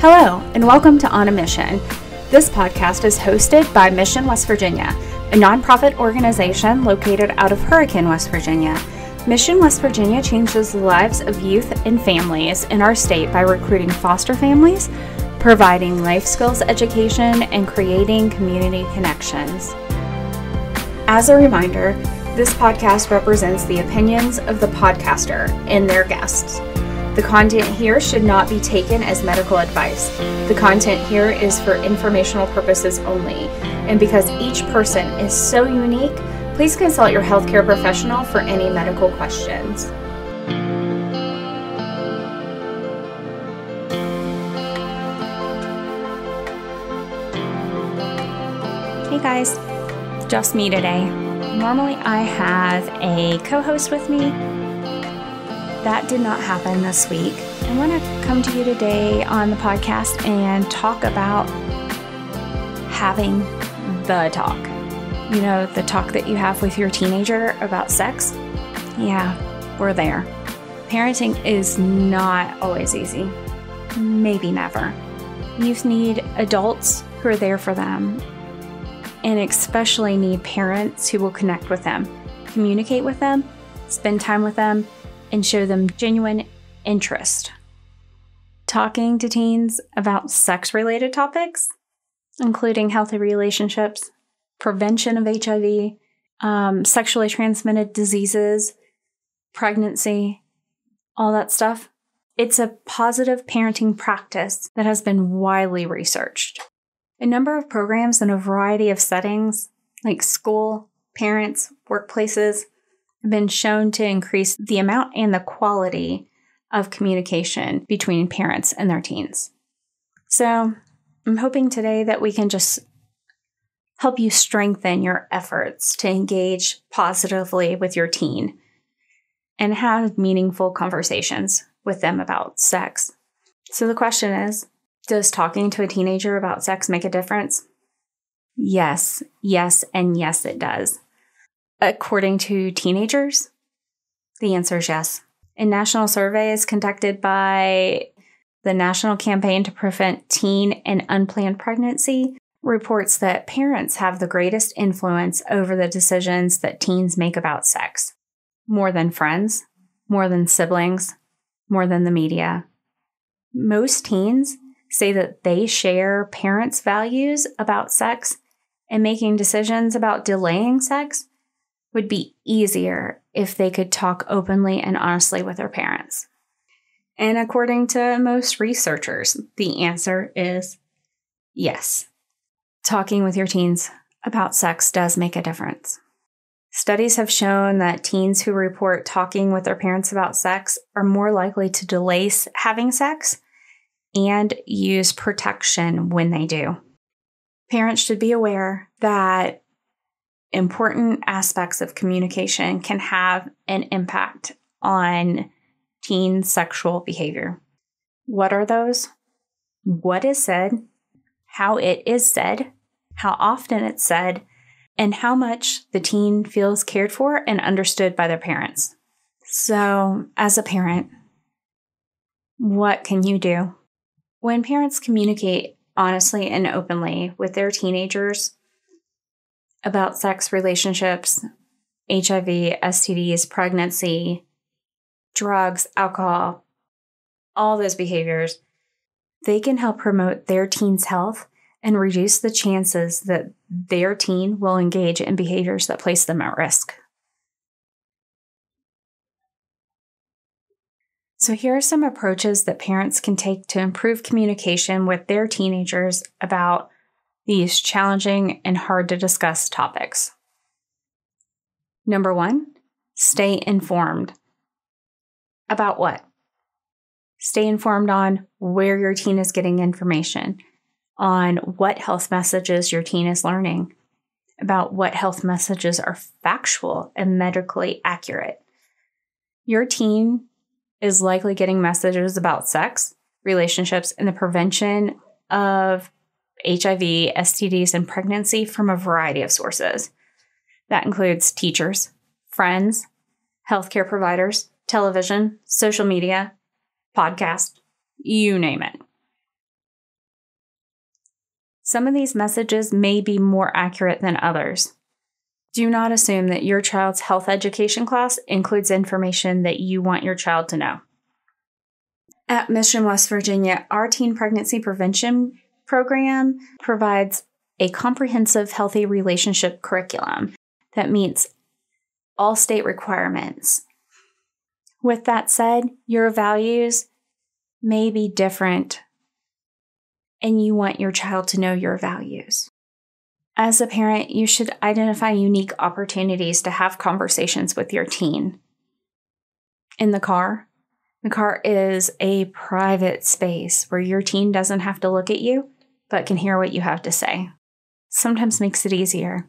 Hello, and welcome to On a Mission. This podcast is hosted by Mission West Virginia, a nonprofit organization located out of Hurricane, West Virginia. Mission West Virginia changes the lives of youth and families in our state by recruiting foster families, providing life skills education, and creating community connections. As a reminder, this podcast represents the opinions of the podcaster and their guests. The content here should not be taken as medical advice. The content here is for informational purposes only. And because each person is so unique, please consult your healthcare professional for any medical questions. Hey guys, just me today. Normally I have a co host with me, that did not happen this week. I want to come to you today on the podcast and talk about having the talk. You know, the talk that you have with your teenager about sex. Yeah, we're there. Parenting is not always easy, maybe never. Youth need adults who are there for them, and especially need parents who will connect with them, communicate with them, spend time with them, and show them genuine interest. Talking to teens about sex related topics, including healthy relationships, prevention of HIV, um, sexually transmitted diseases, pregnancy, all that stuff. It's a positive parenting practice that has been widely researched. A number of programs in a variety of settings, like school, parents, workplaces, been shown to increase the amount and the quality of communication between parents and their teens. So I'm hoping today that we can just help you strengthen your efforts to engage positively with your teen and have meaningful conversations with them about sex. So the question is Does talking to a teenager about sex make a difference? Yes, yes, and yes, it does. According to teenagers? The answer is yes. A national survey is conducted by the National Campaign to Prevent Teen and Unplanned Pregnancy reports that parents have the greatest influence over the decisions that teens make about sex, more than friends, more than siblings, more than the media. Most teens say that they share parents' values about sex and making decisions about delaying sex would be easier if they could talk openly and honestly with their parents. And according to most researchers, the answer is yes. Talking with your teens about sex does make a difference. Studies have shown that teens who report talking with their parents about sex are more likely to delay having sex and use protection when they do. Parents should be aware that important aspects of communication can have an impact on teen sexual behavior. What are those? What is said, how it is said, how often it's said, and how much the teen feels cared for and understood by their parents. So, as a parent, what can you do? When parents communicate honestly and openly with their teenagers, about sex, relationships, HIV, STDs, pregnancy, drugs, alcohol, all those behaviors, they can help promote their teen's health and reduce the chances that their teen will engage in behaviors that place them at risk. So, here are some approaches that parents can take to improve communication with their teenagers about these challenging and hard to discuss topics. Number one, stay informed. About what? Stay informed on where your teen is getting information, on what health messages your teen is learning, about what health messages are factual and medically accurate. Your teen is likely getting messages about sex, relationships, and the prevention of HIV, STDs, and pregnancy from a variety of sources. That includes teachers, friends, healthcare providers, television, social media, podcast, you name it. Some of these messages may be more accurate than others. Do not assume that your child's health education class includes information that you want your child to know. At Mission West Virginia, our teen pregnancy prevention program provides a comprehensive healthy relationship curriculum that meets all state requirements. With that said, your values may be different, and you want your child to know your values. As a parent, you should identify unique opportunities to have conversations with your teen. In the car, the car is a private space where your teen doesn't have to look at you but can hear what you have to say. Sometimes makes it easier.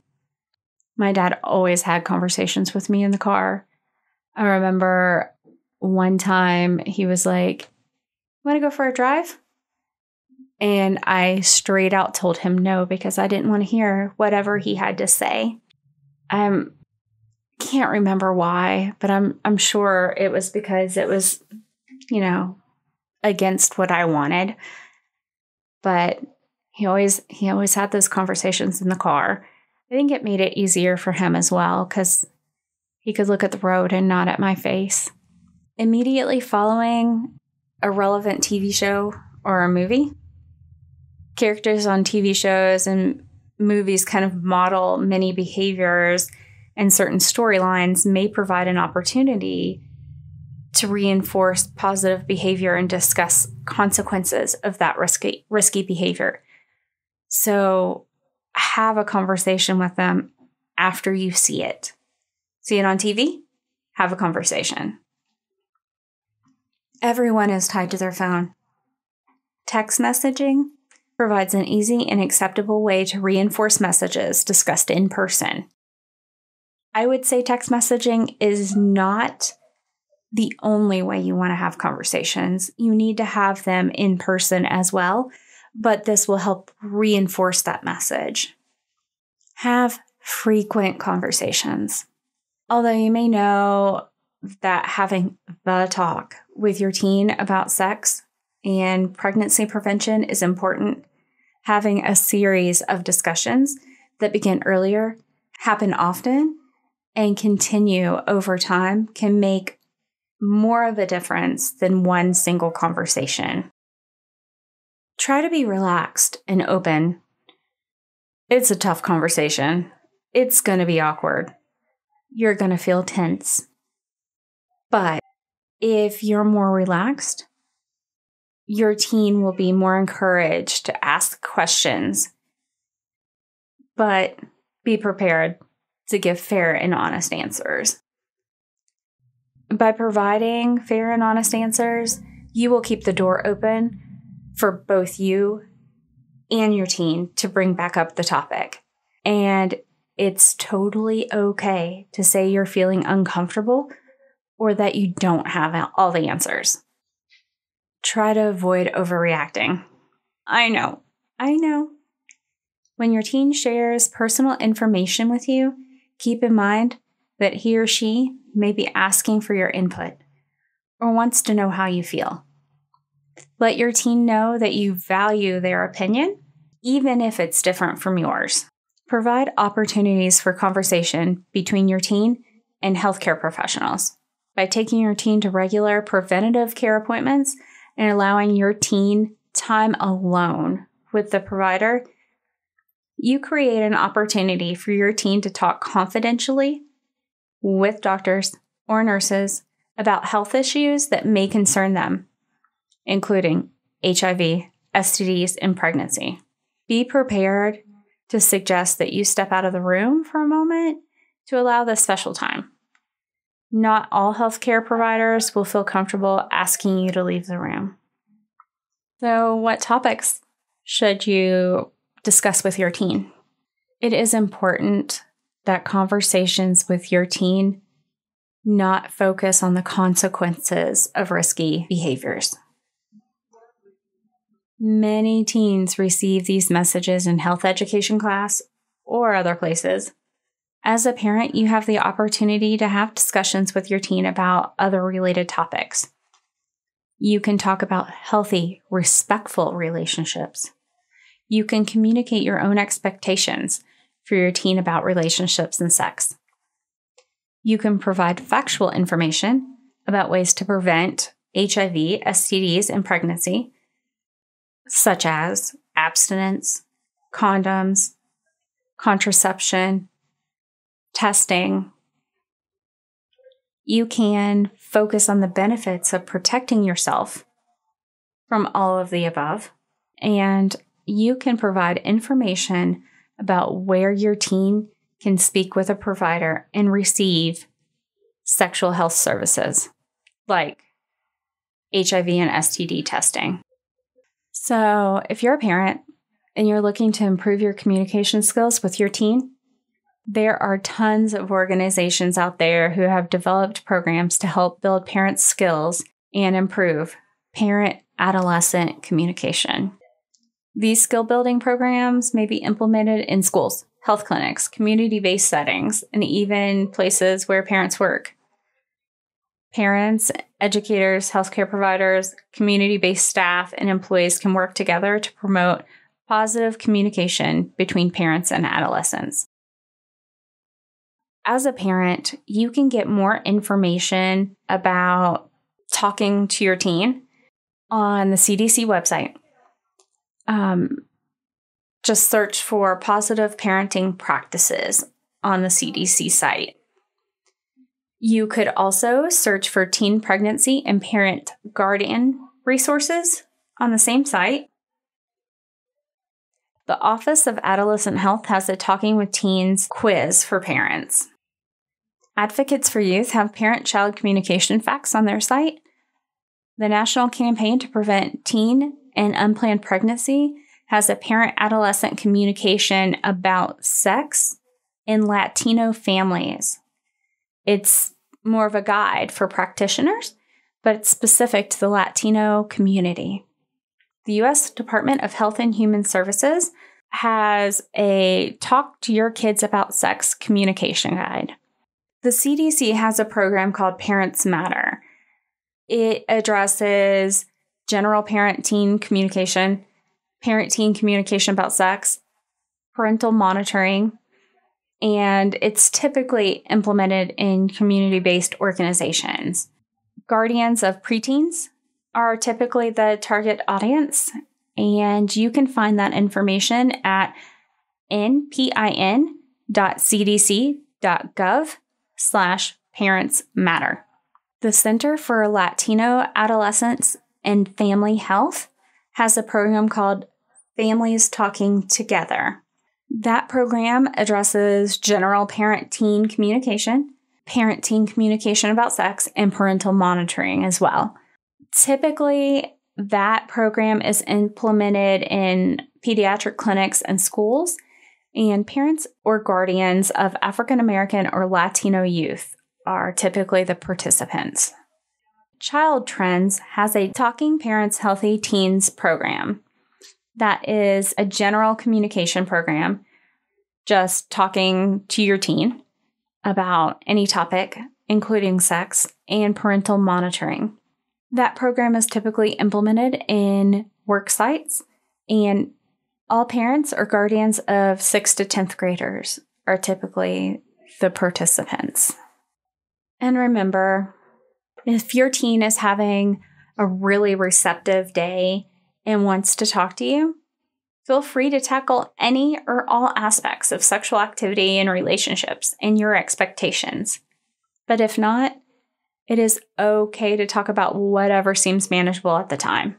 My dad always had conversations with me in the car. I remember one time he was like, Want to go for a drive? And I straight out told him no because I didn't want to hear whatever he had to say. I can't remember why, but I'm I'm sure it was because it was, you know, against what I wanted. But he always he always had those conversations in the car. I think it made it easier for him as well cuz he could look at the road and not at my face. Immediately following a relevant TV show or a movie, characters on TV shows and movies kind of model many behaviors and certain storylines may provide an opportunity to reinforce positive behavior and discuss consequences of that risky risky behavior. So have a conversation with them after you see it. See it on TV? Have a conversation. Everyone is tied to their phone. Text messaging provides an easy and acceptable way to reinforce messages discussed in person. I would say text messaging is not the only way you want to have conversations. You need to have them in person as well but this will help reinforce that message. Have frequent conversations. Although you may know that having the talk with your teen about sex and pregnancy prevention is important, having a series of discussions that begin earlier, happen often, and continue over time can make more of a difference than one single conversation try to be relaxed and open. It's a tough conversation. It's going to be awkward. You're going to feel tense. But if you're more relaxed, your teen will be more encouraged to ask questions. But be prepared to give fair and honest answers. By providing fair and honest answers, you will keep the door open for both you and your teen to bring back up the topic. And it's totally okay to say you're feeling uncomfortable or that you don't have all the answers. Try to avoid overreacting. I know, I know. When your teen shares personal information with you, keep in mind that he or she may be asking for your input or wants to know how you feel. Let your teen know that you value their opinion, even if it's different from yours. Provide opportunities for conversation between your teen and healthcare professionals. By taking your teen to regular preventative care appointments and allowing your teen time alone with the provider, you create an opportunity for your teen to talk confidentially with doctors or nurses about health issues that may concern them including HIV, STDs, and pregnancy. Be prepared to suggest that you step out of the room for a moment to allow this special time. Not all healthcare providers will feel comfortable asking you to leave the room. So, what topics should you discuss with your teen? It is important that conversations with your teen not focus on the consequences of risky behaviors. Many teens receive these messages in health education class or other places. As a parent, you have the opportunity to have discussions with your teen about other related topics. You can talk about healthy, respectful relationships. You can communicate your own expectations for your teen about relationships and sex. You can provide factual information about ways to prevent HIV, STDs, and pregnancy such as abstinence, condoms, contraception, testing. You can focus on the benefits of protecting yourself from all of the above, and you can provide information about where your teen can speak with a provider and receive sexual health services like HIV and STD testing. So, if you're a parent and you're looking to improve your communication skills with your teen, there are tons of organizations out there who have developed programs to help build parents' skills and improve parent adolescent communication. These skill building programs may be implemented in schools, health clinics, community based settings, and even places where parents work. Parents, educators, healthcare providers, community based staff, and employees can work together to promote positive communication between parents and adolescents. As a parent, you can get more information about talking to your teen on the CDC website. Um, just search for positive parenting practices on the CDC site. You could also search for teen pregnancy and parent guardian resources on the same site. The Office of Adolescent Health has a Talking with Teens quiz for parents. Advocates for Youth have parent child communication facts on their site. The National Campaign to Prevent Teen and Unplanned Pregnancy has a parent adolescent communication about sex in Latino families. It's more of a guide for practitioners, but it's specific to the Latino community. The U.S. Department of Health and Human Services has a Talk to Your Kids About Sex communication guide. The CDC has a program called Parents Matter. It addresses general parent teen communication, parent teen communication about sex, parental monitoring, and it's typically implemented in community based organizations. Guardians of preteens are typically the target audience, and you can find that information at npin.cdc.gov slash parents matter. The Center for Latino Adolescents and Family Health has a program called Families Talking Together. That program addresses general parent teen communication, parent teen communication about sex, and parental monitoring as well. Typically, that program is implemented in pediatric clinics and schools, and parents or guardians of African American or Latino youth are typically the participants. Child Trends has a Talking Parents Healthy Teens program that is a general communication program just talking to your teen about any topic, including sex and parental monitoring. That program is typically implemented in work sites, and all parents or guardians of 6th to 10th graders are typically the participants. And remember, if your teen is having a really receptive day and wants to talk to you, Feel free to tackle any or all aspects of sexual activity and relationships and your expectations. But if not, it is okay to talk about whatever seems manageable at the time.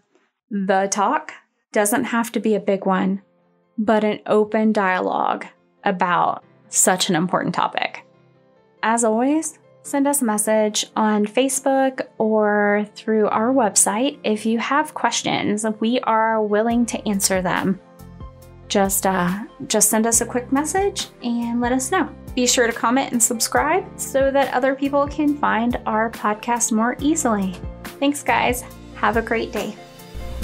The talk doesn't have to be a big one, but an open dialogue about such an important topic. As always, send us a message on Facebook or through our website if you have questions. We are willing to answer them just uh, just send us a quick message and let us know. Be sure to comment and subscribe so that other people can find our podcast more easily. Thanks, guys. Have a great day.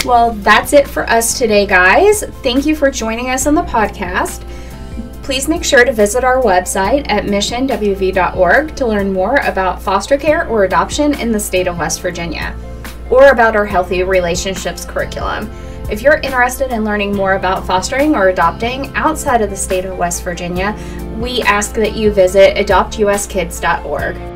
Well, that's it for us today, guys. Thank you for joining us on the podcast. Please make sure to visit our website at missionwv.org to learn more about foster care or adoption in the state of West Virginia or about our Healthy Relationships curriculum. If you're interested in learning more about fostering or adopting outside of the state of West Virginia, we ask that you visit adoptuskids.org.